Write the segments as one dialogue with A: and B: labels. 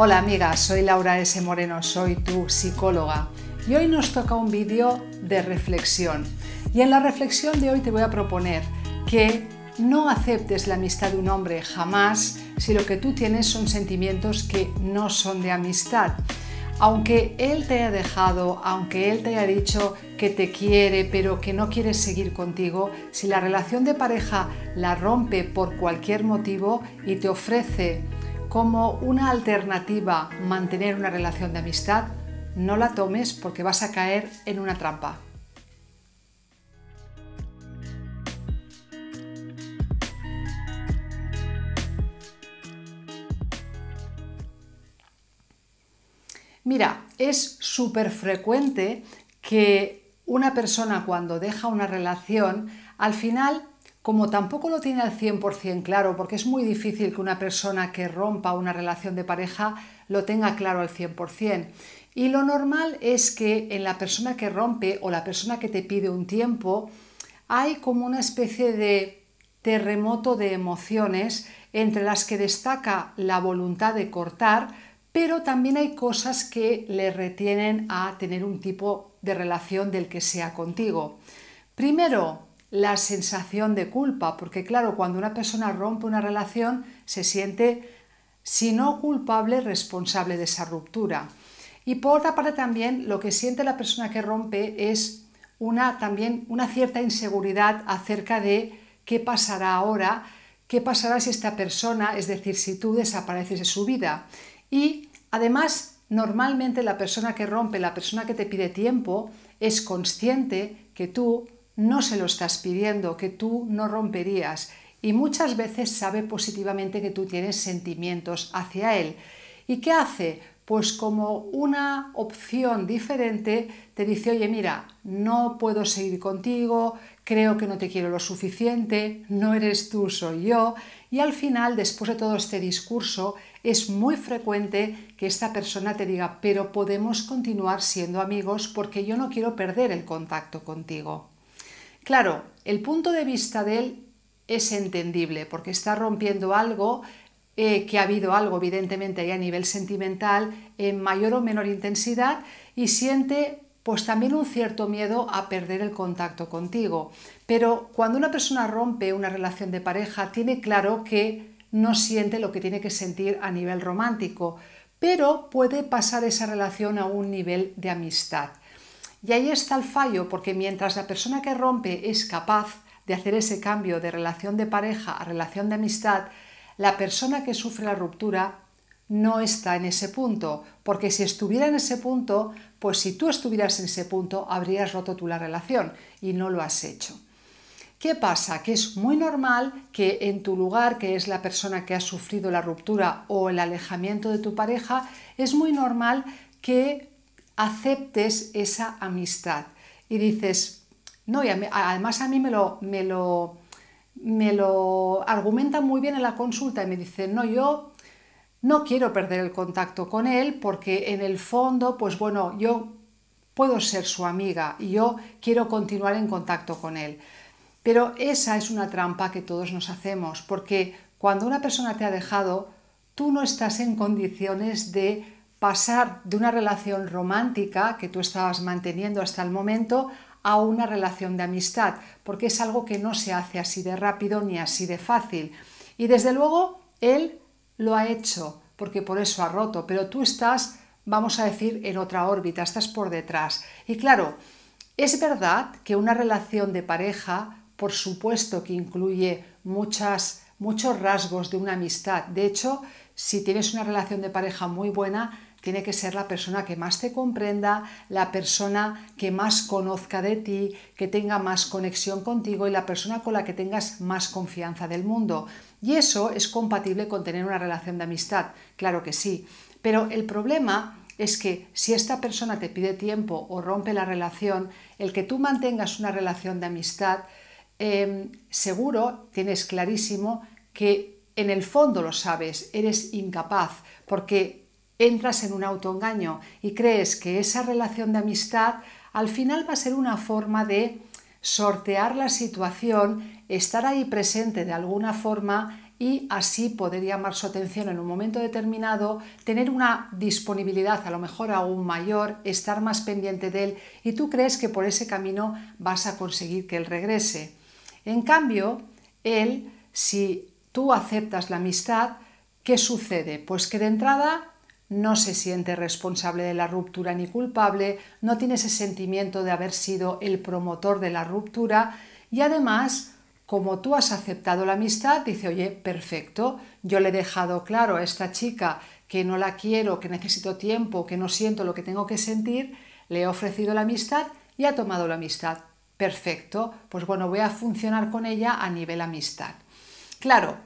A: Hola amigas, soy Laura S. Moreno, soy tu psicóloga y hoy nos toca un vídeo de reflexión. Y en la reflexión de hoy te voy a proponer que no aceptes la amistad de un hombre jamás si lo que tú tienes son sentimientos que no son de amistad. Aunque él te haya dejado, aunque él te haya dicho que te quiere pero que no quiere seguir contigo, si la relación de pareja la rompe por cualquier motivo y te ofrece como una alternativa mantener una relación de amistad, no la tomes porque vas a caer en una trampa. Mira, es súper frecuente que una persona cuando deja una relación, al final como tampoco lo tiene al 100% claro, porque es muy difícil que una persona que rompa una relación de pareja lo tenga claro al 100%. Y lo normal es que en la persona que rompe o la persona que te pide un tiempo, hay como una especie de terremoto de emociones entre las que destaca la voluntad de cortar, pero también hay cosas que le retienen a tener un tipo de relación del que sea contigo. Primero, la sensación de culpa, porque claro, cuando una persona rompe una relación se siente, si no culpable, responsable de esa ruptura. Y por otra parte también lo que siente la persona que rompe es una, también una cierta inseguridad acerca de qué pasará ahora, qué pasará si esta persona, es decir, si tú desapareces de su vida. Y además, normalmente la persona que rompe, la persona que te pide tiempo, es consciente que tú no se lo estás pidiendo, que tú no romperías y muchas veces sabe positivamente que tú tienes sentimientos hacia él. ¿Y qué hace? Pues como una opción diferente te dice, oye, mira, no puedo seguir contigo, creo que no te quiero lo suficiente, no eres tú, soy yo. Y al final, después de todo este discurso, es muy frecuente que esta persona te diga, pero podemos continuar siendo amigos porque yo no quiero perder el contacto contigo. Claro, el punto de vista de él es entendible porque está rompiendo algo eh, que ha habido algo evidentemente ahí a nivel sentimental en mayor o menor intensidad y siente pues también un cierto miedo a perder el contacto contigo. Pero cuando una persona rompe una relación de pareja, tiene claro que no siente lo que tiene que sentir a nivel romántico, pero puede pasar esa relación a un nivel de amistad. Y ahí está el fallo, porque mientras la persona que rompe es capaz de hacer ese cambio de relación de pareja a relación de amistad, la persona que sufre la ruptura no está en ese punto, porque si estuviera en ese punto, pues si tú estuvieras en ese punto, habrías roto tú la relación y no lo has hecho. ¿Qué pasa? Que es muy normal que en tu lugar, que es la persona que ha sufrido la ruptura o el alejamiento de tu pareja, es muy normal que aceptes esa amistad y dices, no, y además a mí me lo, me lo, me lo argumentan muy bien en la consulta y me dice no, yo no quiero perder el contacto con él porque en el fondo, pues bueno, yo puedo ser su amiga y yo quiero continuar en contacto con él. Pero esa es una trampa que todos nos hacemos porque cuando una persona te ha dejado, tú no estás en condiciones de pasar de una relación romántica que tú estabas manteniendo hasta el momento a una relación de amistad, porque es algo que no se hace así de rápido ni así de fácil. Y desde luego, él lo ha hecho, porque por eso ha roto, pero tú estás, vamos a decir, en otra órbita, estás por detrás. Y claro, es verdad que una relación de pareja, por supuesto que incluye muchas, muchos rasgos de una amistad. De hecho, si tienes una relación de pareja muy buena, tiene que ser la persona que más te comprenda, la persona que más conozca de ti, que tenga más conexión contigo y la persona con la que tengas más confianza del mundo. Y eso es compatible con tener una relación de amistad, claro que sí. Pero el problema es que si esta persona te pide tiempo o rompe la relación, el que tú mantengas una relación de amistad, em, seguro tienes clarísimo que en el fondo lo sabes, eres incapaz, porque entras en un autoengaño y crees que esa relación de amistad al final va a ser una forma de sortear la situación, estar ahí presente de alguna forma y así poder llamar su atención en un momento determinado, tener una disponibilidad a lo mejor aún mayor, estar más pendiente de él y tú crees que por ese camino vas a conseguir que él regrese. En cambio, él, si tú aceptas la amistad, ¿qué sucede? Pues que de entrada no se siente responsable de la ruptura ni culpable, no tiene ese sentimiento de haber sido el promotor de la ruptura y además, como tú has aceptado la amistad, dice, oye, perfecto, yo le he dejado claro a esta chica que no la quiero, que necesito tiempo, que no siento lo que tengo que sentir, le he ofrecido la amistad y ha tomado la amistad. Perfecto, pues bueno, voy a funcionar con ella a nivel amistad. Claro,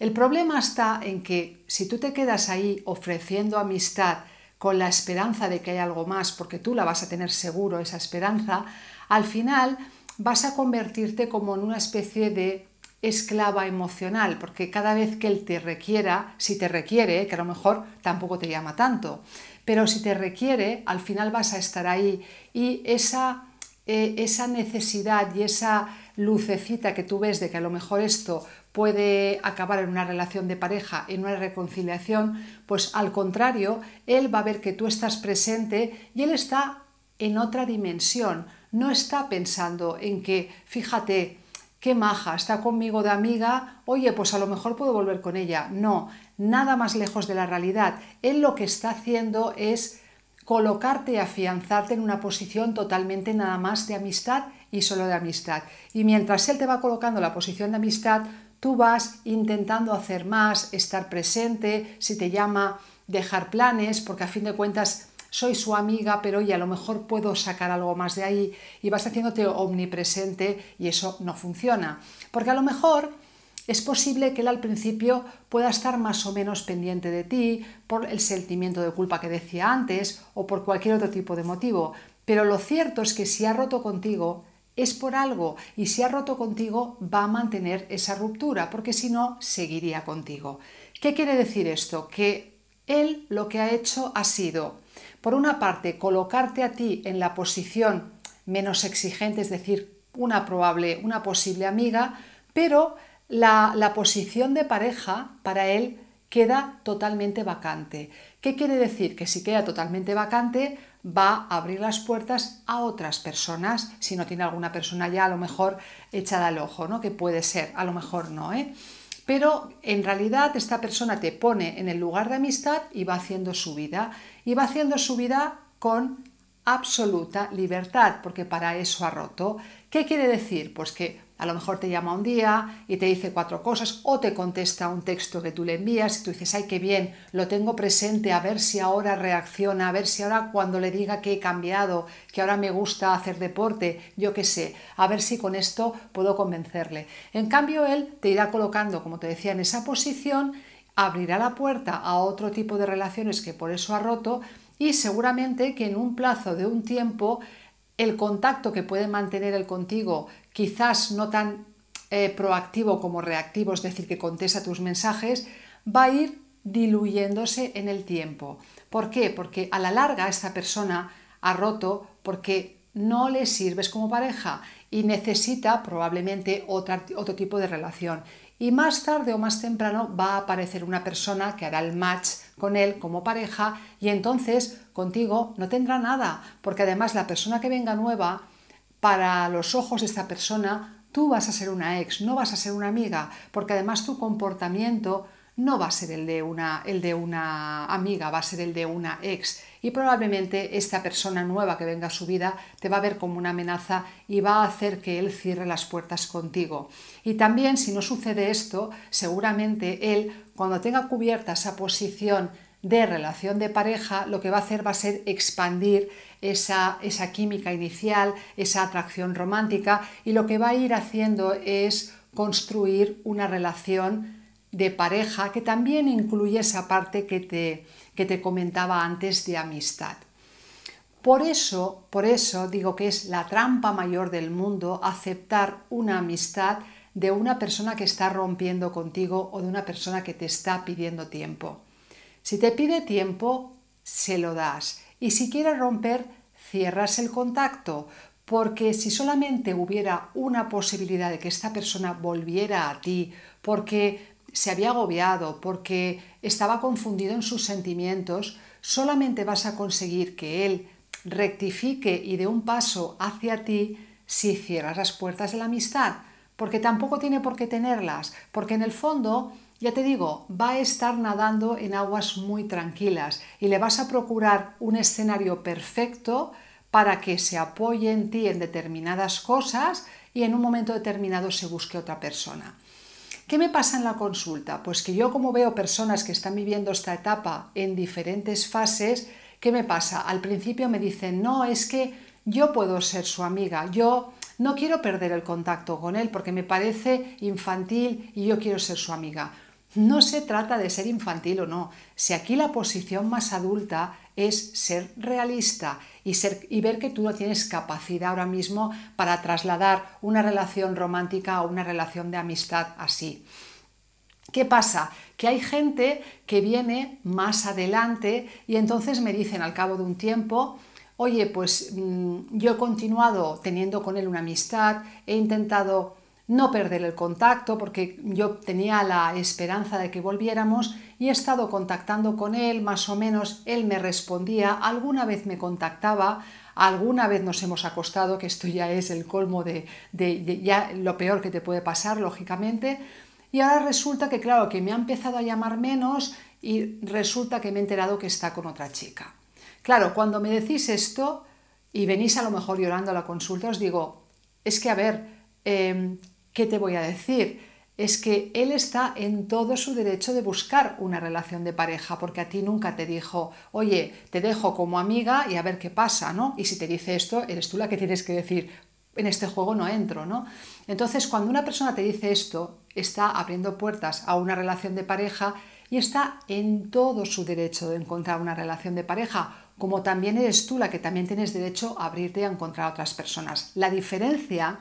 A: el problema está en que si tú te quedas ahí ofreciendo amistad con la esperanza de que hay algo más, porque tú la vas a tener seguro, esa esperanza, al final vas a convertirte como en una especie de esclava emocional, porque cada vez que él te requiera, si te requiere, que a lo mejor tampoco te llama tanto, pero si te requiere, al final vas a estar ahí y esa, eh, esa necesidad y esa lucecita que tú ves de que a lo mejor esto puede acabar en una relación de pareja, en una reconciliación, pues al contrario, él va a ver que tú estás presente y él está en otra dimensión, no está pensando en que, fíjate, qué maja, está conmigo de amiga, oye, pues a lo mejor puedo volver con ella. No, nada más lejos de la realidad. Él lo que está haciendo es colocarte, y afianzarte en una posición totalmente nada más de amistad y solo de amistad. Y mientras él te va colocando la posición de amistad, tú vas intentando hacer más, estar presente, si te llama dejar planes, porque a fin de cuentas soy su amiga, pero a lo mejor puedo sacar algo más de ahí y vas haciéndote omnipresente y eso no funciona. Porque a lo mejor es posible que él al principio pueda estar más o menos pendiente de ti por el sentimiento de culpa que decía antes o por cualquier otro tipo de motivo, pero lo cierto es que si ha roto contigo, es por algo y si ha roto contigo va a mantener esa ruptura porque si no seguiría contigo. ¿Qué quiere decir esto? Que él lo que ha hecho ha sido, por una parte, colocarte a ti en la posición menos exigente, es decir, una probable, una posible amiga, pero la, la posición de pareja para él queda totalmente vacante. ¿Qué quiere decir? Que si queda totalmente vacante, va a abrir las puertas a otras personas, si no tiene alguna persona ya a lo mejor echada al ojo, ¿no? Que puede ser, a lo mejor no, ¿eh? Pero en realidad esta persona te pone en el lugar de amistad y va haciendo su vida, y va haciendo su vida con absoluta libertad, porque para eso ha roto. ¿Qué quiere decir? Pues que a lo mejor te llama un día y te dice cuatro cosas o te contesta un texto que tú le envías y tú dices, ay, qué bien, lo tengo presente, a ver si ahora reacciona, a ver si ahora cuando le diga que he cambiado, que ahora me gusta hacer deporte, yo qué sé, a ver si con esto puedo convencerle. En cambio, él te irá colocando, como te decía, en esa posición, abrirá la puerta a otro tipo de relaciones que por eso ha roto y seguramente que en un plazo de un tiempo el contacto que puede mantener él contigo quizás no tan eh, proactivo como reactivo, es decir, que contesta tus mensajes, va a ir diluyéndose en el tiempo. ¿Por qué? Porque a la larga esta persona ha roto porque no le sirves como pareja y necesita probablemente otro tipo de relación. Y más tarde o más temprano va a aparecer una persona que hará el match con él como pareja y entonces contigo no tendrá nada, porque además la persona que venga nueva para los ojos de esta persona, tú vas a ser una ex, no vas a ser una amiga, porque además tu comportamiento no va a ser el de una, el de una amiga, va a ser el de una ex. Y probablemente esta persona nueva que venga a su vida te va a ver como una amenaza y va a hacer que él cierre las puertas contigo. Y también si no sucede esto, seguramente él, cuando tenga cubierta esa posición de relación de pareja, lo que va a hacer va a ser expandir esa, química inicial, esa atracción romántica y lo que va a ir haciendo es construir una relación de pareja que también incluye esa parte que te, que te comentaba antes de amistad. Por eso, por eso digo que es la trampa mayor del mundo aceptar una amistad de una persona que está rompiendo contigo o de una persona que te está pidiendo tiempo. Si te pide tiempo, se lo das. Y si quiere romper, cierras el contacto, porque si solamente hubiera una posibilidad de que esta persona volviera a ti, porque se había agobiado, porque estaba confundido en sus sentimientos, solamente vas a conseguir que él rectifique y dé un paso hacia ti si cierras las puertas de la amistad, porque tampoco tiene por qué tenerlas, porque en el fondo ya te digo, va a estar nadando en aguas muy tranquilas y le vas a procurar un escenario perfecto para que se apoye en ti en determinadas cosas y en un momento determinado se busque otra persona. ¿Qué me pasa en la consulta? Pues que yo como veo personas que están viviendo esta etapa en diferentes fases, ¿qué me pasa? Al principio me dicen, no, es que yo puedo ser su amiga, yo no quiero perder el contacto con él porque me parece infantil y yo quiero ser su amiga. No se trata de ser infantil o no, si aquí la posición más adulta es ser realista y, ver que tú no tienes capacidad ahora mismo para trasladar una relación romántica o una relación de amistad así. ¿Qué pasa? Que hay gente que viene más adelante y entonces me dicen al cabo de un tiempo, oye, pues mm, yo he continuado teniendo con él una amistad, he intentado no perder el contacto, porque yo tenía la esperanza de que volviéramos y he estado contactando con él, más o menos él me respondía, alguna vez me contactaba, alguna vez nos hemos acostado, que esto ya es el colmo de, ya lo peor que te puede pasar, lógicamente, y ahora resulta que, claro, que me ha empezado a llamar menos y resulta que me he enterado que está con otra chica. Claro, cuando me decís esto y venís a lo mejor llorando a la consulta, os digo, es que a ver, em, ¿Qué te voy a decir? Es que él está en todo su derecho de buscar una relación de pareja, porque a ti nunca te dijo, oye, te dejo como amiga y a ver qué pasa, ¿no? Y si te dice esto, eres tú la que tienes que decir, en este juego no entro, ¿no? Entonces, cuando una persona te dice esto, está abriendo puertas a una relación de pareja y está en todo su derecho de encontrar una relación de pareja, como también eres tú la que también tienes derecho a abrirte a encontrar a otras personas. La diferencia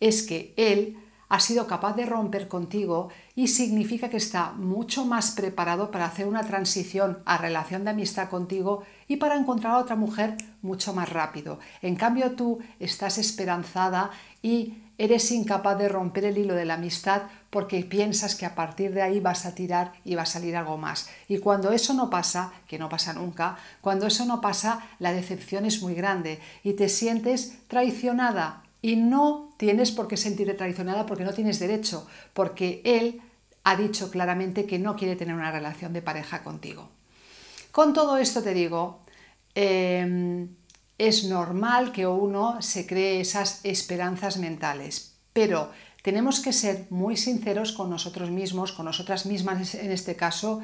A: es que Él ha sido capaz de romper contigo y significa que está mucho más preparado para hacer una transición a relación de amistad contigo y para encontrar a otra mujer mucho más rápido. En cambio tú estás esperanzada y eres incapaz de romper el hilo de la amistad porque piensas que a partir de ahí vas a tirar y va a salir algo más. Y cuando eso no pasa, que no pasa nunca, cuando eso no pasa, la decepción es muy grande y te sientes traicionada, y no tienes por qué sentirte traicionada porque no tienes derecho, porque él ha dicho claramente que no quiere tener una relación de pareja contigo. Con todo esto te digo, em, es normal que uno se cree esas esperanzas mentales, pero tenemos que ser muy sinceros con nosotros mismos, con nosotras mismas en este caso,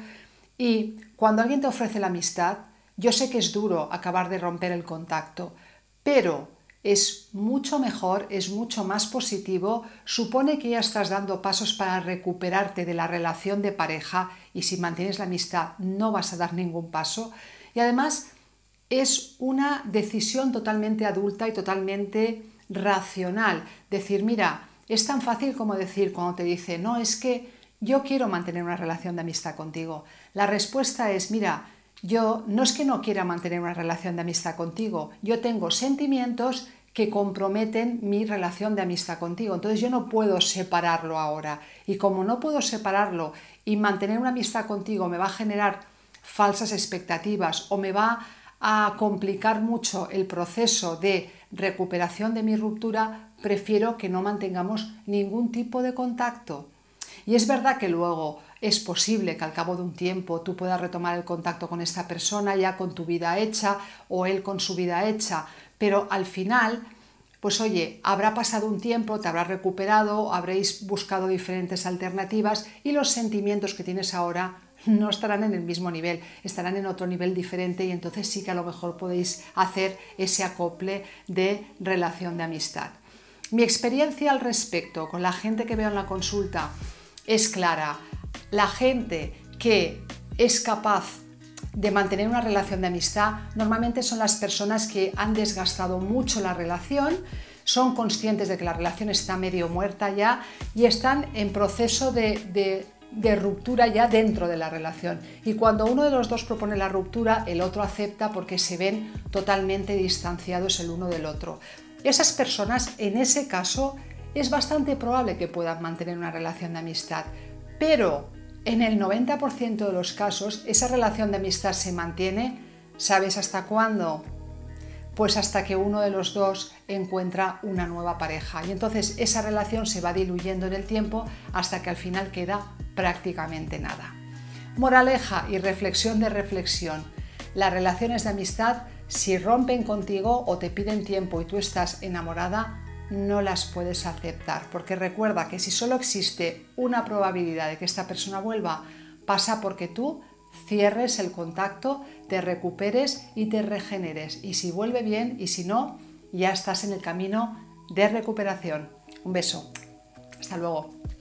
A: y cuando alguien te ofrece la amistad, yo sé que es duro acabar de romper el contacto, pero es mucho mejor, es mucho más positivo, supone que ya estás dando pasos para recuperarte de la relación de pareja y si mantienes la amistad no vas a dar ningún paso. Y además es una decisión totalmente adulta y totalmente racional. Decir, mira, es tan fácil como decir cuando te dice, no, es que yo quiero mantener una relación de amistad contigo. La respuesta es, mira, yo no es que no quiera mantener una relación de amistad contigo, yo tengo sentimientos que comprometen mi relación de amistad contigo. Entonces yo no puedo separarlo ahora. Y como no puedo separarlo y mantener una amistad contigo me va a generar falsas expectativas o me va a complicar mucho el proceso de recuperación de mi ruptura, prefiero que no mantengamos ningún tipo de contacto. Y es verdad que luego es posible que al cabo de un tiempo tú puedas retomar el contacto con esta persona ya con tu vida hecha o él con su vida hecha, pero al final, pues oye, habrá pasado un tiempo, te habrá recuperado, habréis buscado diferentes alternativas y los sentimientos que tienes ahora no estarán en el mismo nivel, estarán en otro nivel diferente y entonces sí que a lo mejor podéis hacer ese acople de relación de amistad. Mi experiencia al respecto con la gente que veo en la consulta es clara. La gente que es capaz de mantener una relación de amistad normalmente son las personas que han desgastado mucho la relación, son conscientes de que la relación está medio muerta ya y están en proceso de, ruptura ya dentro de la relación. Y cuando uno de los dos propone la ruptura, el otro acepta porque se ven totalmente distanciados el uno del otro. Esas personas, en ese caso, es bastante probable que puedan mantener una relación de amistad, pero en el 90% de los casos, esa relación de amistad se mantiene. ¿Sabes hasta cuándo? Pues hasta que uno de los dos encuentra una nueva pareja. Y entonces esa relación se va diluyendo en el tiempo hasta que al final queda prácticamente nada. Moraleja y reflexión de reflexión. Las relaciones de amistad, si rompen contigo o te piden tiempo y tú estás enamorada, no las puedes aceptar, porque recuerda que si solo existe una probabilidad de que esta persona vuelva, pasa porque tú cierres el contacto, te recuperes y te regeneres. Y si vuelve bien y si no, ya estás en el camino de recuperación. Un beso. Hasta luego.